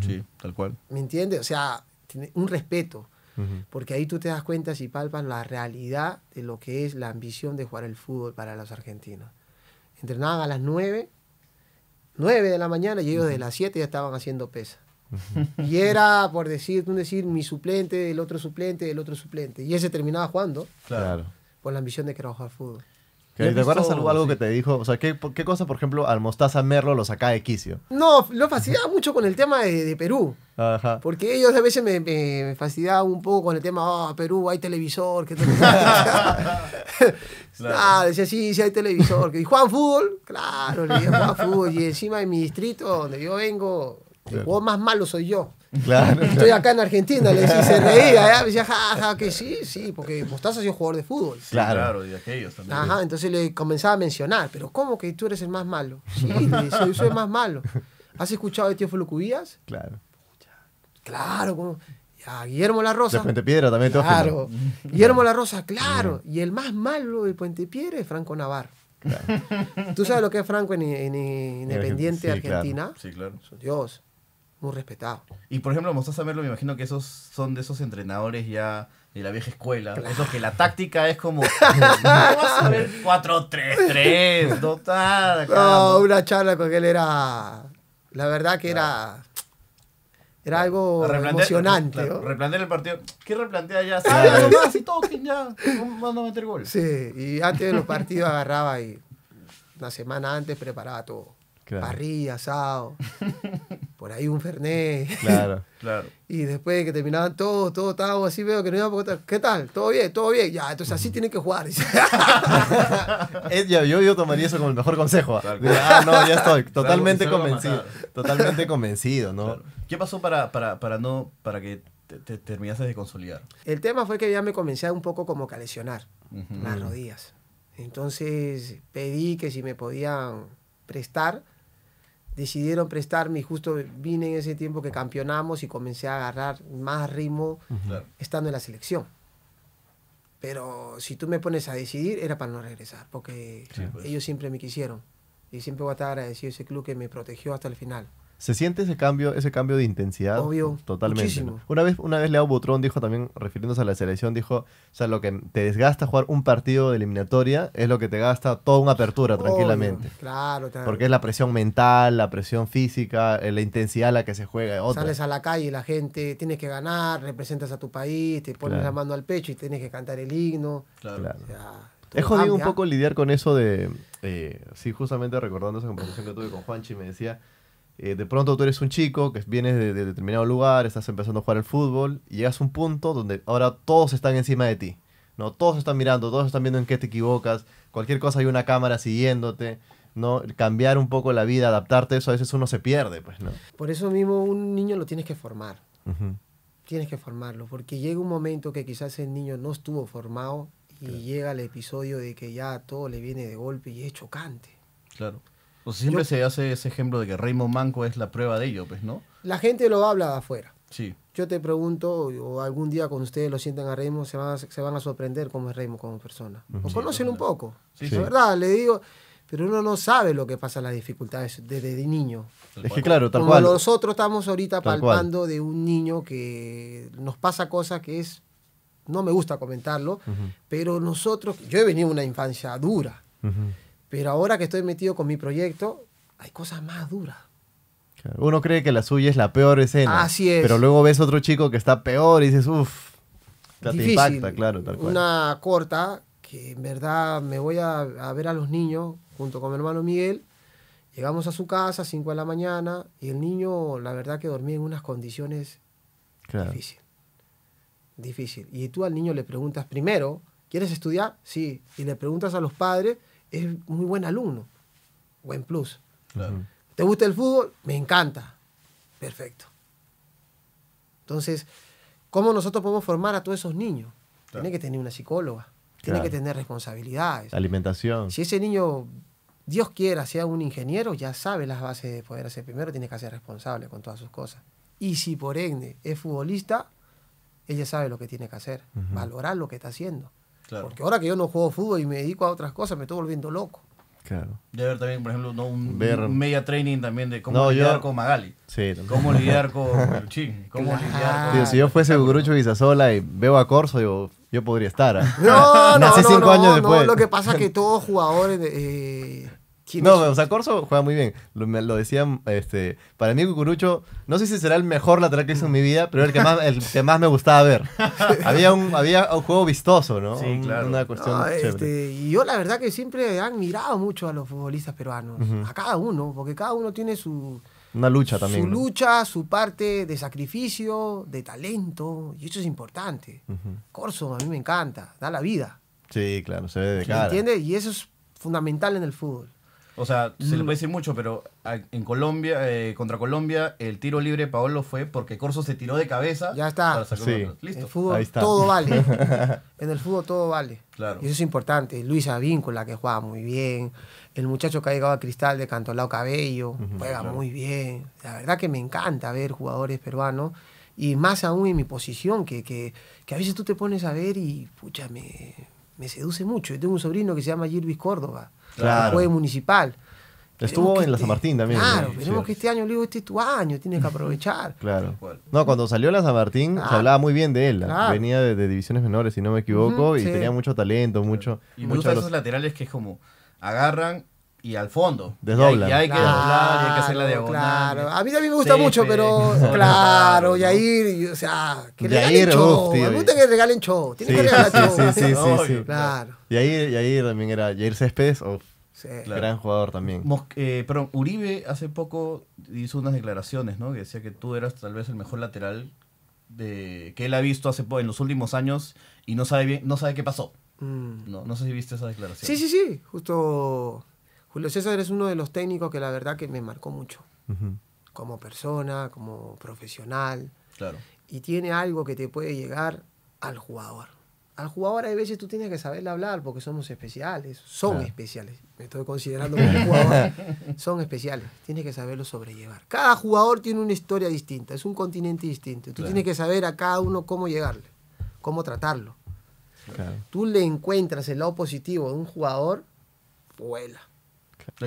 B: Sí, tal cual.
C: ¿Me entiendes? O sea, un respeto. Porque ahí tú te das cuenta si palpan la realidad de lo que es la ambición de jugar el fútbol para los argentinos. Entrenaban a las 9, 9 de la mañana y ellos de las 7 ya estaban haciendo pesa. Y era, por decir, decir, mi suplente, el otro suplente, el otro suplente. Y ese terminaba jugando. Claro. Por la ambición de que jugar fútbol. ¿Te acuerdas algo, algo
A: que te dijo? O sea, ¿qué, ¿qué, cosa, por ejemplo, al Mostaza Merlo lo saca de quicio?
C: No, lo fascinaba mucho con el tema de Perú. Porque ellos a veces me, me, fastidiaban un poco con el tema, ah, Perú, hay televisor. Que claro. Ah, decía, sí, sí, hay televisor. ¿Y Juan Fútbol? Claro, le dije, Juan Fútbol. Y encima en mi distrito, donde yo vengo, el jugador más malo soy yo. Claro, Estoy acá en Argentina, le decía, se reía, ¿eh? me decía, que sí, sí, porque Mostaza ha sido jugador de fútbol. claro,
B: y aquellos también. Ajá,
C: entonces le comenzaba a mencionar, pero ¿cómo que tú eres el más malo? Sí, yo soy el más malo. ¿Has escuchado de Tío cubías Claro. Claro, como, Guillermo La Rosa. De Puente Piedra también. Claro. Guillermo La claro. Y el más malo de Puente Piedra es Franco Navarro. Tú sabes lo que es Franco en, Independiente Argentina. Sí, claro. Dios, muy respetado. Y por ejemplo,
B: a Merlo, me imagino que esos son de esos entrenadores ya de la vieja escuela. Esos que la táctica
C: es como. a ver 4-3-3, No, una charla con él era. La verdad que era era algo emocionante.
B: Replantear el partido. ¿Qué replantea ya? Ah, nomás y toquen ya. vamos
C: a meter gol. Sí, y antes de los partidos agarraba y una semana antes preparaba todo. Parrilla, asado. por ahí un Fernet. Claro, claro. y después de que terminaban todos, todo estaba así, veo que no iba a poder. ¿Qué tal? ¿Todo bien? ¿Todo bien? Ya, entonces así tienen que jugar.
A: yo, tomaría eso como el mejor consejo. Ah,
C: no, ya estoy totalmente convencido. Totalmente
B: convencido, ¿no? ¿Qué pasó para, para, no, para que te, terminases de consolidar?
C: El tema fue que ya me comencé un poco como a lesionar las rodillas. Entonces pedí que si me podían prestar decidieron prestarme y justo vine en ese tiempo que campeonamos y comencé a agarrar más ritmo estando en la selección. Pero si tú me pones a decidir, era para no regresar, porque pues. ellos siempre me quisieron. Y siempre voy a estar agradecido a ese club que me protegió hasta el final.
A: ¿Se siente ese cambio, ese cambio de intensidad? Obvio. Totalmente. Una vez, una vez Leo Butrón dijo también, refiriéndose a la selección, dijo, o sea, lo que te desgasta jugar un partido de eliminatoria es lo que te gasta toda una apertura tranquilamente. Claro, claro. Porque es la presión mental, la presión física, eh, la intensidad a la que se juega. Sales a
C: la calle la gente, tienes que ganar, representas a tu país, te pones la mano al pecho y tienes que cantar el himno. Claro. es jodido un poco
A: lidiar con eso de, eh, sí, justamente recordando esa conversación que tuve con Juanchi, me decía eh, de pronto tú eres un chico que vienes de, determinado lugar, estás empezando a jugar al fútbol y llegas a un punto donde ahora todos están encima de ti. ¿no? Todos están mirando, todos están viendo en qué te equivocas, cualquier cosa hay una cámara siguiéndote. ¿no? Cambiar un poco la vida, adaptarte a eso, a veces uno se pierde. Pues, ¿no?
C: Por eso mismo un niño lo tienes que formar. Tienes que formarlo, porque llega un momento que quizás el niño no estuvo formado y llega el episodio de que ya todo le viene de golpe y es chocante.
B: Claro siempre se hace ese ejemplo de que Raymond Manco es la prueba de ello, pues, ¿no?
C: La gente lo habla de afuera. Sí. Yo te pregunto, o algún día cuando ustedes lo sientan a Raymond, se van a, sorprender cómo es Raymond como persona. O conocen un poco. Sí, Es verdad, le digo, pero uno no sabe lo que pasa las dificultades desde niño. Es que claro, tal como Nosotros estamos ahorita palpando de un niño que nos pasa cosas que es, no me gusta comentarlo, pero nosotros, yo he venido una infancia dura. Pero ahora que estoy metido con mi proyecto, hay cosas más duras.
A: Uno cree que la suya es la peor escena. Así es. Pero luego ves otro chico que está peor y dices, uff,
C: te impacta, claro. Una corta que en verdad me voy a, ver a los niños junto con mi hermano Miguel. Llegamos a su casa a 5 de la mañana y el niño, la verdad, que dormía en unas condiciones claro. difíciles. Difícil. Y tú al niño le preguntas primero, ¿quieres estudiar? Sí. Y le preguntas a los padres es muy buen alumno. Buen plus. ¿Te gusta el fútbol? Me encanta. Perfecto. Entonces, ¿cómo nosotros podemos formar a todos esos niños? Tiene que tener una psicóloga. Tiene que tener responsabilidades.
A: Alimentación. Si
C: ese niño, Dios quiera, sea un ingeniero, ya sabe las bases de poder hacer. Primero tiene que ser responsable con todas sus cosas. Y si por ende es futbolista, ella sabe lo que tiene que hacer. Valorar lo que está haciendo. Porque ahora que yo no juego fútbol y me dedico a otras cosas, me estoy volviendo loco.
B: Claro. Debe haber también, por ejemplo, un,
C: Ver, media training también de cómo lidiar con Magali. Sí, Cómo lidiar con Chin. Cómo lidiar con... si
A: yo fuese Gurucho Sola y veo a Corso, yo, yo podría estar. ¿ah? No, no, no, cinco no, años después. Lo que pasa es que
C: todos jugadores... Eh, no, o sea, Corso
A: juega muy bien. Lo, me, lo decían, este, para mí Cucurucho, no sé si será el mejor lateral que hizo en mi vida, pero era el que más, el que más me gustaba ver. había, un, había un juego vistoso, ¿no? Sí, claro. Una cuestión este, y
C: yo la verdad que siempre he admirado mucho a los futbolistas peruanos, a cada uno, porque cada uno tiene su...
A: Una lucha también. Su
C: lucha, su parte de sacrificio, de talento, y eso es importante. Corso, a mí me encanta, da la vida.
A: Sí, claro, se
C: ve de cara. Y eso es fundamental en el fútbol.
B: O sea, se le mm. puede decir mucho, pero ah, en Colombia, eh, contra Colombia, el tiro libre Paolo fue porque Corso se tiró
C: de cabeza. Ya está. Listo. En el fútbol todo vale. en el fútbol todo vale. Claro. Y eso es importante. Luis Avíncula, que juega muy bien. El muchacho que ha llegado a Cristal de Cantolao Cabello, juega muy bien. La verdad que me encanta ver jugadores peruanos. Y más aún en mi posición, que, que a veces tú te pones a ver y, pucha, me, me seduce mucho. Yo tengo un sobrino que se llama Gilvis Córdoba, claro. municipal. Estuvo en la San este, Martín también. Claro, tenemos que este año, le este es tu año, tienes que aprovechar.
A: claro. No, cuando salió la San Martín se hablaba muy bien de él. Venía de, divisiones menores, si no me equivoco, y tenía mucho talento,
B: mucho. Y muchos de esos laterales que es como agarran y al fondo. Desdobla. Y hay, que hay que hacer la diagonal.
C: Claro. A mí también me gusta mucho, pero claro claro, Yair, o sea, que le regalen show. me gusta que regalen show. Tiene que regalar show. Sí, sí, sí. Claro.
A: y ahí también era Jair Céspedes, o gran jugador también.
B: Eh, pero Uribe hace poco hizo unas declaraciones, ¿no? Que decía que tú eras tal vez el mejor lateral de, que él ha visto hace en los últimos años y no sabe bien, no sabe qué pasó. Mm. No, no sé si viste esa declaración. Sí, sí,
C: sí. Justo Julio César es uno de los técnicos que la verdad que me marcó mucho. Como persona, como profesional. Claro. Y tiene algo que te puede llegar al jugador. Al jugador hay veces tú tienes que saberle hablar porque somos especiales. Son especiales. Me estoy considerando como jugador. Son especiales. Tienes que saberlo sobrellevar. Cada jugador tiene una historia distinta. Es un continente distinto. Tú tienes que saber a cada uno cómo llegarle. Cómo tratarlo. Tú le encuentras el lado positivo de un jugador, vuela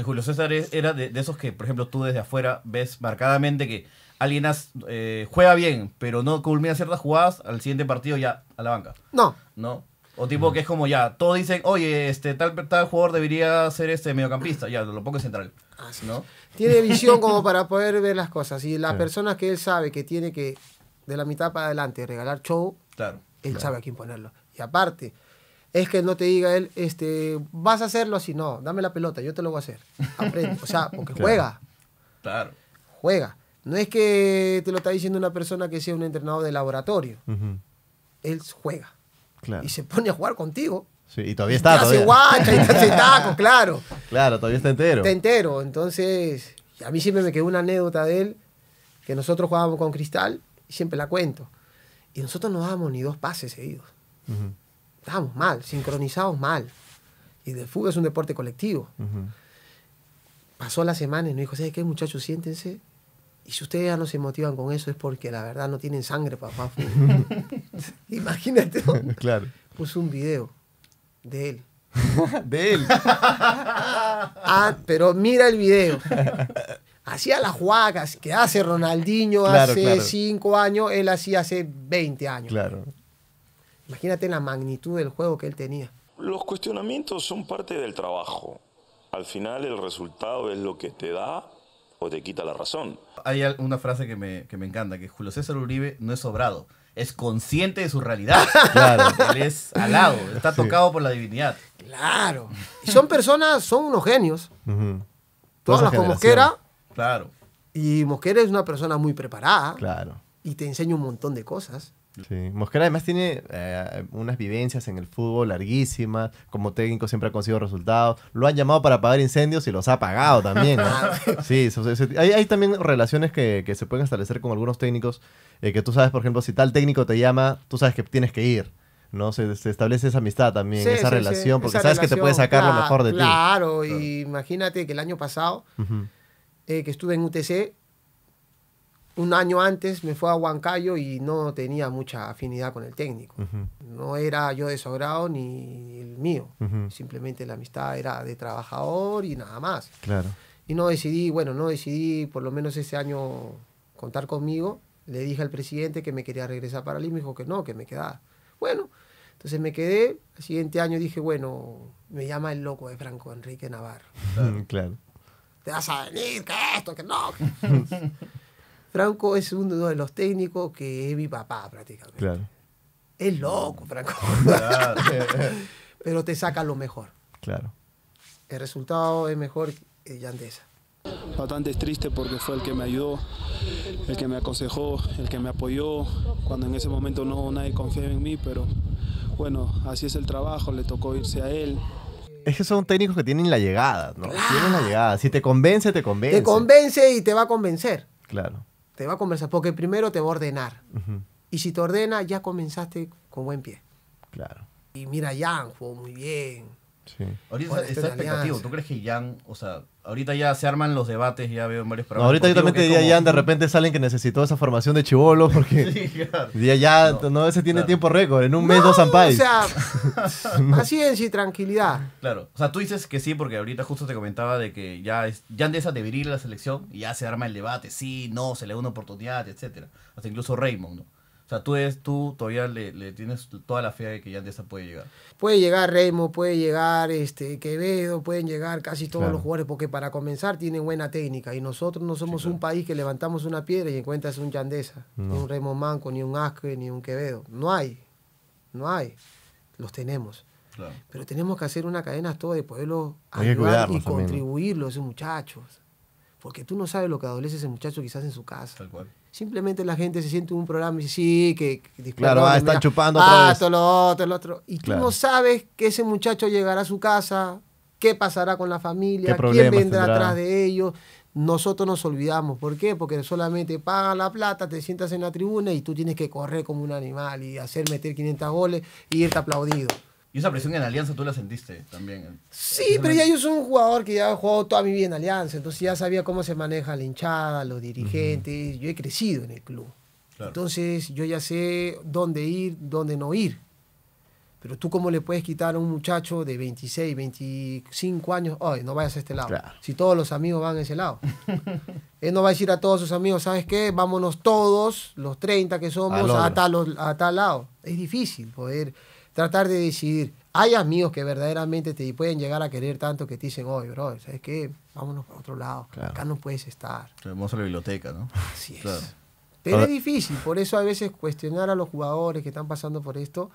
B: Julio César era de, esos que, por ejemplo, tú desde afuera ves marcadamente que alguien eh, juega bien, pero no culmina ciertas jugadas, al siguiente partido ya a la banca. No. No. O tipo que es como ya, todos dicen, oye, este tal, tal jugador debería ser este mediocampista, ya, lo pongo en central. Ah, ¿no? Tiene visión como
C: para poder ver las cosas. Y las personas que él sabe que tiene que, de la mitad para adelante, regalar show, él sabe a quién ponerlo. Y aparte, es que no te diga él, este, vas a hacerlo así, no, dame la pelota, yo te lo voy a hacer. Aprende, o sea, porque juega. Claro. Juega. No es que te lo está diciendo una persona que sea un entrenador de laboratorio. Él juega. Claro. Y se pone a jugar contigo. Sí, y todavía está. Y hace guacha, hace taco, claro. Claro, todavía está entero. Está entero. Entonces, a mí siempre me quedó una anécdota de él, que nosotros jugábamos con Cristal, y siempre la cuento. Y nosotros no dábamos ni dos pases seguidos estamos mal, sincronizados mal. Y el fútbol es un deporte colectivo. Pasó la semana y nos dijo, ¿sabes qué, muchachos? Siéntense. Y si ustedes ya no se motivan con eso es porque la verdad no tienen sangre para fútbol. Imagínate. claro. Puso un video de él. de él. ah, pero mira el video. Hacía las jugadas que hace Ronaldinho hace cinco años, él hacía hace 20 años. Claro. Imagínate la magnitud del juego que él tenía.
B: Los cuestionamientos son parte del trabajo. Al final el resultado es lo que te da o te quita la razón. Hay una frase que me, encanta, que Julio César Uribe no es sobrado, es consciente de su realidad. Claro. Él es alado, está tocado por la
C: divinidad. Claro. Y son personas, son unos genios. Uh Todas con Mosquera. Claro. Y Mosquera es una persona muy preparada. Claro. Y te enseña un montón de cosas.
A: Sí. Mosquera además tiene eh, unas vivencias en el fútbol larguísimas, como técnico siempre ha conseguido resultados, lo han llamado para apagar incendios y los ha apagado también. Ah. sí, hay, también relaciones que, se pueden establecer con algunos técnicos, eh, que tú sabes, por ejemplo, si tal técnico te llama, tú sabes que tienes que ir. ¿no? Se, establece esa amistad también, esa relación, porque sabes que te puede sacar lo mejor de ti. Claro,
C: imagínate que el año pasado, eh, que estuve en UTC, un año antes me fue a Huancayo y no tenía mucha afinidad con el técnico. No era yo de sobrado ni el mío. Simplemente la amistad era de trabajador y nada más. Claro. Y no decidí, bueno, no decidí por lo menos ese año contar conmigo. Le dije al presidente que me quería regresar para Lima y dijo que no, que me quedaba. Bueno, entonces me quedé. El siguiente año dije, bueno, me llama el loco de Franco Enrique Navarro. claro. Te vas a venir, que esto, que no. Franco es uno de los técnicos que es mi papá prácticamente. Claro. Es loco, Franco. Claro. Pero te saca lo mejor. Claro. El resultado es mejor que Yandesa. Bastante triste porque fue el que me ayudó, el que me aconsejó, el que me apoyó, cuando en ese momento no nadie confía en mí, pero bueno, así es el trabajo, le tocó irse a él.
A: Es que son técnicos que tienen la llegada, ¿no? Tienen la llegada. Si te convence, te convence. Te
C: convence y te va a convencer. Claro. Te va a conversar, porque primero te va a ordenar. Y si te ordena, ya comenzaste con buen pie. Claro. Y mira, Jan jugó
B: muy bien. Sí. Ahorita está, expectativo. ¿Tú crees que Jan, o sea, Ahorita ya se arman los debates, ya veo en varios programas. ahorita yo también te diría, ya de
A: repente salen que necesitó esa formación de chivolo, porque sí, ya, ya no, se tiene tiempo récord, en un mes dos O sea,
C: paciencia y tranquilidad.
B: Claro, o sea, tú dices que sí, porque ahorita justo te comentaba de que ya, es, ya Andesa debería ir a la selección y ya se arma el debate, sí, no, se le da una oportunidad, etcétera Hasta incluso Raymond, ¿no? O sea, tú, eres, tú todavía le, tienes toda la fe de que Yandesa puede llegar.
C: Puede llegar Remo, puede llegar este, Quevedo, pueden llegar casi todos los jugadores, porque para comenzar tienen buena técnica. Y nosotros no somos un país que levantamos una piedra y encuentras un Yandesa, ni un Remo Manco, ni un Asque, ni un Quevedo. No hay, no hay. Los tenemos. Pero tenemos que hacer una cadena toda de poderlos ayudar y contribuirlos a esos muchachos. Porque tú no sabes lo que adolece ese muchacho quizás en su casa. Tal cual. Simplemente la gente se siente en un programa y dice, sí, que, Claro, ah, están chupando ah, otra otro, Y tú no sabes que ese muchacho llegará a su casa, qué pasará con la familia, quién vendrá atrás de ellos. Nosotros nos olvidamos. ¿Por qué? Porque solamente pagan la plata, te sientas en la tribuna y tú tienes que correr como un animal y hacer meter 500 goles y irte aplaudido.
B: Y esa presión en Alianza tú la sentiste también.
C: Sí, pero ya yo soy un jugador que ya ha jugado toda mi vida en Alianza, entonces ya sabía cómo se maneja la hinchada, los dirigentes, yo he crecido en el club. Entonces yo ya sé dónde ir, dónde no ir. Pero tú cómo le puedes quitar a un muchacho de 26, 25 años, hoy no vayas a este lado. Si todos los amigos van a ese lado. Él no va a decir a todos sus amigos, ¿sabes qué? Vámonos todos, los 30 que somos, a tal, a tal lado. Es difícil poder tratar de decidir. Hay amigos que verdaderamente te pueden llegar a querer tanto que te dicen, oye, bro, ¿sabes qué? Vámonos para otro lado. Acá no puedes estar.
B: Vamos a la biblioteca, ¿no? Así es. Pero es
C: difícil, por eso a veces cuestionar a los jugadores que están pasando por esto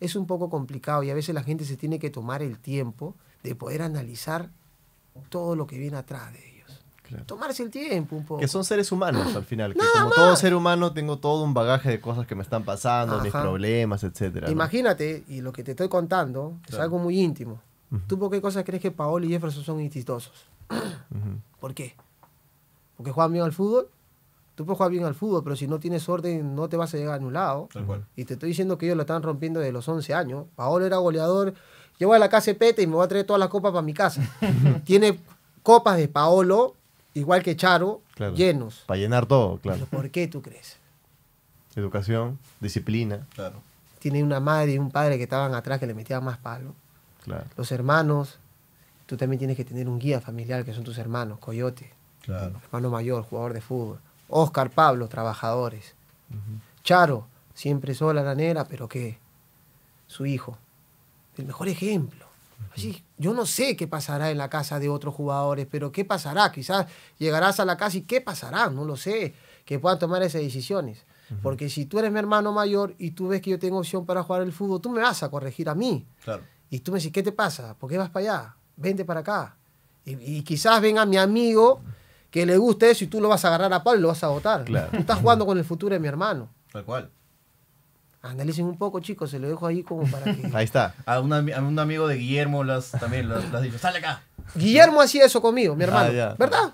C: es un poco complicado y a veces la gente se tiene que tomar el tiempo de poder analizar todo lo que viene atrás de Tomarse el tiempo un poco. Que
A: son seres humanos al final. Que como todo ser humano tengo todo un bagaje de cosas que me están pasando, mis problemas, etc.
C: Imagínate, y lo que te estoy contando es algo muy íntimo. ¿Tú por qué cosas crees que Paolo y Jefferson son exitosos? ¿Por qué? ¿Porque juegan bien al fútbol? Tú puedes jugar bien al fútbol, pero si no tienes orden no te vas a llegar a ningún lado. Y te estoy diciendo que ellos lo están rompiendo desde los 11 años. Paolo era goleador. Yo a la casa de Pete y me voy a traer todas las copas para mi casa. Tiene copas de Paolo igual que Charo, llenos. Para llenar todo, claro. ¿Pero ¿Por qué tú crees?
A: Educación, disciplina.
C: Claro. Tiene una madre y un padre que estaban atrás que le metían más palo. Los hermanos, tú también tienes que tener un guía familiar que son tus hermanos, Coyote. Hermano mayor, jugador de fútbol. Oscar, Pablo, trabajadores. Charo, siempre sola la nera, pero qué. Su hijo. El mejor ejemplo. Así, yo no sé qué pasará en la casa de otros jugadores, pero qué pasará. Quizás llegarás a la casa y qué pasará, no lo sé, que puedan tomar esas decisiones. Porque si tú eres mi hermano mayor y tú ves que yo tengo opción para jugar el fútbol, tú me vas a corregir a mí. Claro. Y tú me dices, ¿qué te pasa? ¿Por qué vas para allá? Vente para acá. Y, quizás venga mi amigo que le guste eso y tú lo vas a agarrar a palo y lo vas a votar. Tú estás jugando con el futuro de mi hermano. Tal cual analicen un poco, chicos, se lo dejo ahí como para que...
B: Ahí está. A un, amigo de Guillermo las, también las has ¡Sale acá!
C: Guillermo hacía eso conmigo, mi ah, hermano. ¿Verdad?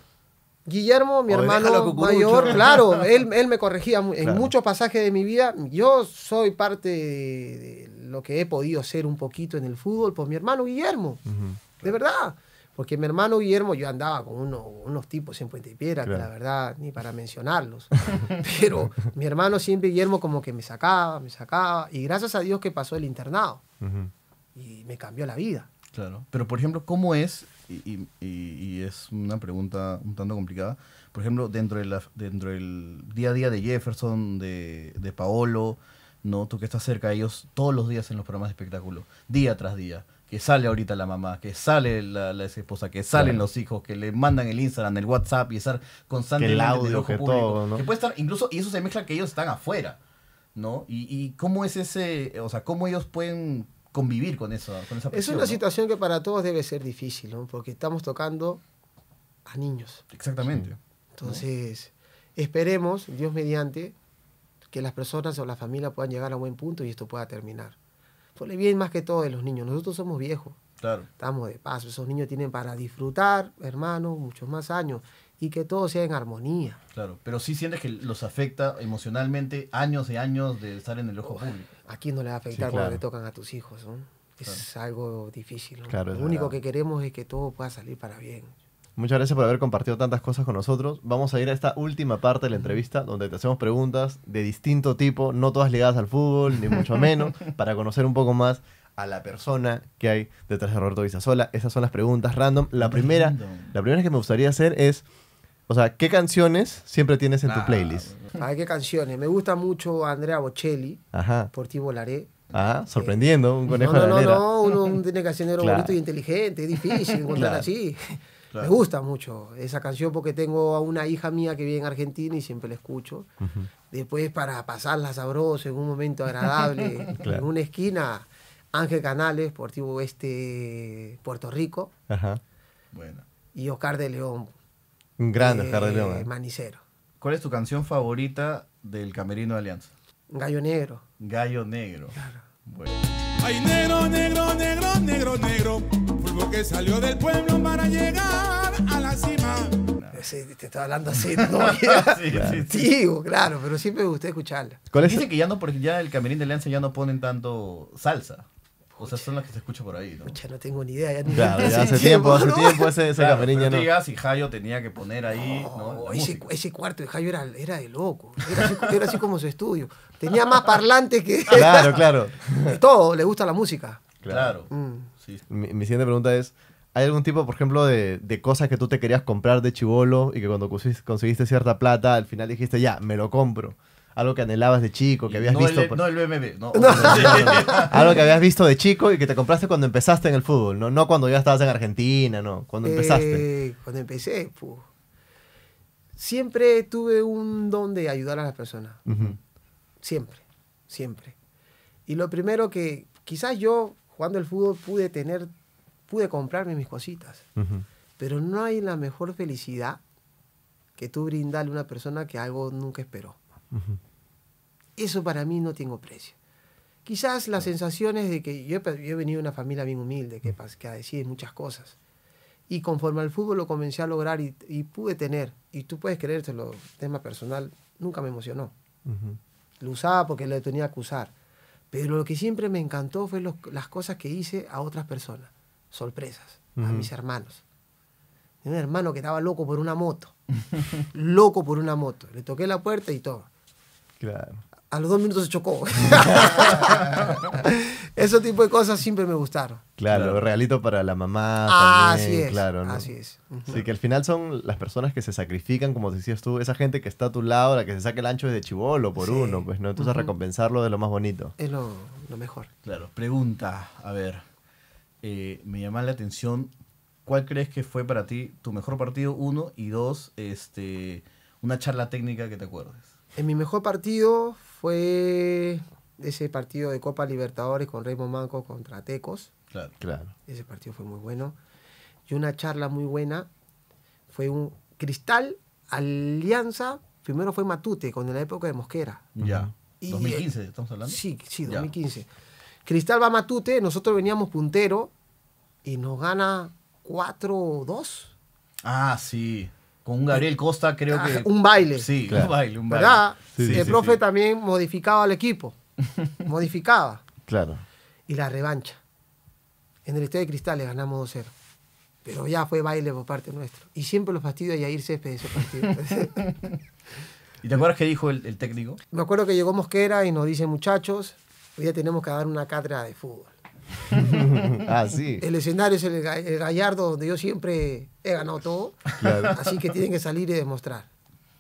C: Guillermo, mi hermano mayor, claro, él, él me corregía en muchos pasajes de mi vida. Yo soy parte de, de lo que he podido ser un poquito en el fútbol por pues, mi hermano Guillermo. De verdad. Porque mi hermano Guillermo, yo andaba con uno, unos tipos en Puente Piedra, la verdad, ni para mencionarlos. Pero mi hermano siempre, Guillermo, como que me sacaba, me sacaba. Y gracias a Dios que pasó el internado. Y me cambió la vida.
B: Claro. Pero, por ejemplo, ¿cómo es? Y, y, y, es una pregunta un tanto complicada. Por ejemplo, dentro, de dentro del día a día de Jefferson, de, de Paolo, ¿no? Tú que estás cerca de ellos todos los días en los programas de espectáculo, día tras día que sale ahorita la mamá, que sale la, la esposa, que salen los hijos, que le mandan el Instagram, el WhatsApp y estar constantemente el audio, ojo que puede estar incluso y eso se mezcla que ellos están afuera, ¿no? Y, y cómo es ese, o sea, cómo ellos pueden convivir con eso, con esa presión, Es una situación
C: que para todos debe ser difícil, ¿no? Porque estamos tocando a niños. Exactamente. Entonces, esperemos, Dios mediante, que las personas o la familia puedan llegar a un buen punto y esto pueda terminar bien más que todo de los niños. Nosotros somos viejos. Claro. Estamos de paso. Esos niños tienen para disfrutar, hermano, muchos más años. Y que todo sea en armonía.
B: Claro, pero sí sientes que los afecta emocionalmente años y
C: años de estar en el ojo público. aquí no le va a afectar cuando le tocan a tus hijos? Es algo difícil. Lo único que queremos es que todo pueda salir para bien.
A: Muchas gracias por haber compartido tantas cosas con nosotros. Vamos a ir a esta última parte de la entrevista donde te hacemos preguntas de distinto tipo, no todas ligadas al fútbol, ni mucho menos, para conocer un poco más a la persona que hay detrás de Roberto Visasola. Esas son las preguntas random. La primera, la primera que me gustaría hacer es, o sea, ¿qué canciones siempre tienes en tu ah. playlist?
C: Ay, ah, qué canciones. Me gusta mucho Andrea Bocelli, Ajá. por ti volaré.
A: Ah, sorprendiendo, un eh, conejo no, no, No, no,
C: uno, tiene que ser bonito y inteligente, es difícil encontrar así. Me gusta mucho esa canción porque tengo a una hija mía que vive en Argentina y siempre la escucho. Después, para pasarla sabroso en un momento agradable, en una esquina, Ángel Canales, Portivo Oeste, Puerto Rico. Ajá. Bueno. Y Oscar de León. Un gran Oscar de eh, León. Eh. Manicero. ¿Cuál es tu canción favorita del
B: Camerino de Alianza? Gallo Negro. Gallo Negro. Claro. Bueno. Ay, negro, negro, negro, negro, negro salió del pueblo para llegar a la cima.
C: te estaba hablando así, no, sí, sí, claro, pero siempre me gusta escucharla. Dice
B: que ya no, porque ya el camerín de lanza ya no ponen tanto salsa. O sea, son las que se escucha por ahí, ¿no? no tengo ni idea. Ya, claro, ya hace tiempo, hace tiempo ese, camerín ya no. y Jayo tenía que poner
C: ahí, Ese, cuarto de Jayo era, era de loco. Era así, como su estudio. Tenía más parlantes que... Claro, claro. todo, le gusta la música. Claro.
B: Mm.
A: Mi, siguiente pregunta es, ¿hay algún tipo, por ejemplo, de, cosas que tú te querías comprar de chivolo y que cuando conseguiste cierta plata, al final dijiste, ya, me lo compro? algo que anhelabas de chico, que habías visto. No
C: el BMB, no. algo que
A: habías visto de chico y que te compraste cuando empezaste en el fútbol, no, no cuando ya estabas en Argentina, no, cuando eh, empezaste.
C: Cuando empecé, puh. siempre tuve un don de ayudar a las personas. Siempre, siempre. Y lo primero que quizás yo cuando el fútbol pude tener, pude comprarme mis cositas. Pero no hay la mejor felicidad que tú brindarle a una persona que algo nunca esperó. Eso para mí no tengo precio. Quizás las sensaciones de que yo, he venido de una familia bien humilde, que, que decir muchas cosas. Y conforme al fútbol lo comencé a lograr y, pude tener, y tú puedes creértelo, tema personal, nunca me emocionó. Lo usaba porque lo tenía que usar. Pero lo que siempre me encantó fue las cosas que hice a otras personas, sorpresas, a mis hermanos. un hermano que estaba loco por una moto, loco por una moto. Le toqué la puerta y todo. Claro a los dos minutos se chocó. Ese tipo de cosas siempre me gustaron. Claro,
A: realito para la mamá. Ah, también, así es. Claro, Así es. Así que al final son las personas que se sacrifican, como decías tú, esa gente que está a tu lado, la que se saca el ancho de chivolo por uno, pues no. Entonces recompensarlo de lo más bonito.
B: Es lo, mejor. Claro, pregunta, a ver, eh, me llama la atención, ¿cuál crees que fue para ti tu mejor partido? Uno y dos, este, una charla técnica que te acuerdes.
C: En mi mejor partido fue ese partido de Copa Libertadores con Raymond Manco contra Tecos. Claro, Ese partido fue muy bueno. Y una charla muy buena fue un Cristal Alianza. Primero fue Matute, con la época de Mosquera. Ya. 2015, estamos hablando. Sí, sí, 2015. Cristal va Matute, nosotros veníamos puntero y nos gana 4-2. Ah, sí con un
B: Gabriel eh, Costa, creo ah, que. Un baile. Sí, un baile, un baile. ¿Verdad? el profe
C: también modificaba al equipo. modificaba. Claro. Y la revancha. En el Estadio de Cristales ganamos 2-0. Pero ya fue baile por parte nuestro Y siempre los fastidio de Yair de ese partido.
B: ¿Y te acuerdas qué dijo el, técnico?
C: Me acuerdo que llegó Mosquera y nos dice, muchachos, hoy ya tenemos que dar una cátedra de fútbol sí. El escenario es el, gallardo donde yo siempre he ganado todo. Así que tienen que salir y demostrar.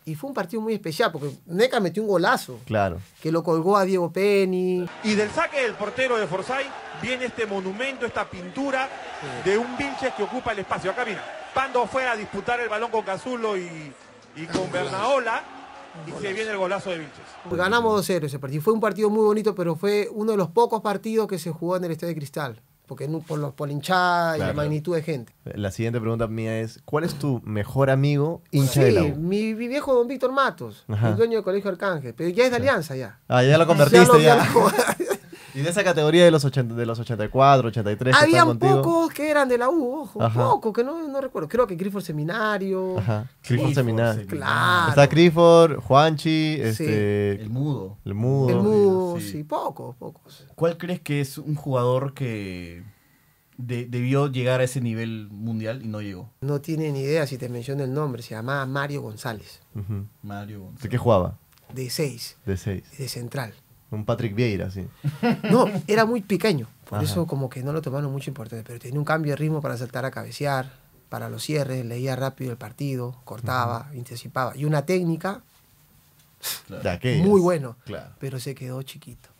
C: Y fue un partido muy especial porque Neca metió un golazo. Claro. Que lo colgó a Diego Penny. Y del saque del portero de Forsyth viene este monumento, esta pintura de un Vilches que ocupa el espacio. Acá mira, Pando fue a disputar el balón con Cazulo y, y con Bernaola y se viene el golazo de Vilches. Pues ganamos 2-0 ese partido. Fue un partido muy bonito, pero fue uno de los pocos partidos que se jugó en el Estadio de Cristal. Porque por, los, por la hinchada y la magnitud de gente.
A: La siguiente pregunta mía es: ¿Cuál es tu mejor amigo hincha sí,
C: Mi, viejo don Víctor Matos, el dueño del Colegio Arcángel. Pero ya es de Alianza ya.
A: Ah, ya lo convertiste ya. ya. Y de esa categoría de los, 80, de los 84, 83. Había pocos
C: que eran de la U, ojo. Pocos, que no, recuerdo. Creo que Clifford Seminario. Ajá. Clifford, Seminario.
A: Claro. Está Clifford, Juanchi, este, El mudo. El mudo. El mudo,
C: sí. Pocos, pocos.
B: ¿Cuál crees que es un jugador que debió llegar a ese nivel mundial y no llegó?
C: No tiene ni idea si te menciono el nombre. Se llamaba Mario González. Mario González. ¿De qué jugaba? De 6. De 6. De central.
A: Un Patrick Vieira, sí.
C: No, era muy pequeño. Por eso como que no lo tomaron mucho importante. Pero tenía un cambio de ritmo para saltar a cabecear, para los cierres, leía rápido el partido, cortaba, anticipaba. Y una técnica muy bueno. Pero se quedó chiquito.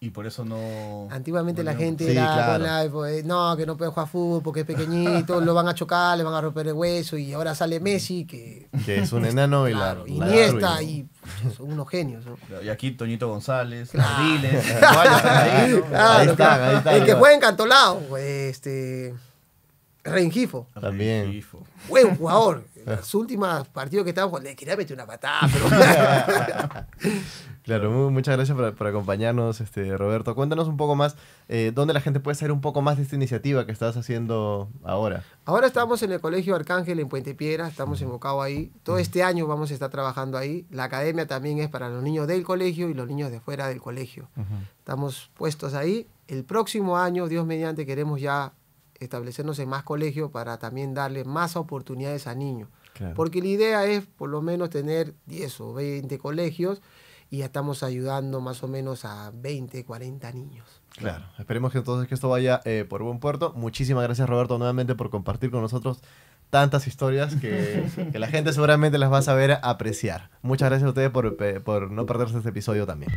C: Y por eso no... Antiguamente la gente era pues, no, que no puede jugar fútbol porque es pequeñito, lo van a chocar, le van a romper el hueso y ahora sale Messi que...
B: Que es un enano
C: y la, Iniesta y son unos genios. y aquí Toñito González, claro. El que fue encantolado, este. reingifo También. Buen jugador. En eh, los últimos partidos que estamos, le quería meter una patada, pero...
A: claro, muchas gracias por, acompañarnos, este, Roberto. Cuéntanos un poco más eh, dónde la gente puede saber un poco más de esta iniciativa que estás haciendo ahora.
C: Ahora estamos en el Colegio Arcángel en Puente Piedra, estamos invocados ahí. Todo este año vamos a estar trabajando ahí. La academia también es para los niños del colegio y los niños de fuera del colegio. Estamos puestos ahí. El próximo año, Dios mediante, queremos ya establecernos en más colegios para también darle más oportunidades a niños. Porque la idea es por lo menos tener 10 o 20 colegios y estamos ayudando más o menos a 20, 40 niños.
A: Claro, esperemos que entonces que esto vaya eh, por buen puerto. Muchísimas gracias Roberto nuevamente por compartir con nosotros tantas historias que, la gente seguramente las va a saber apreciar. Muchas gracias a ustedes por, eh, por no perderse este episodio también.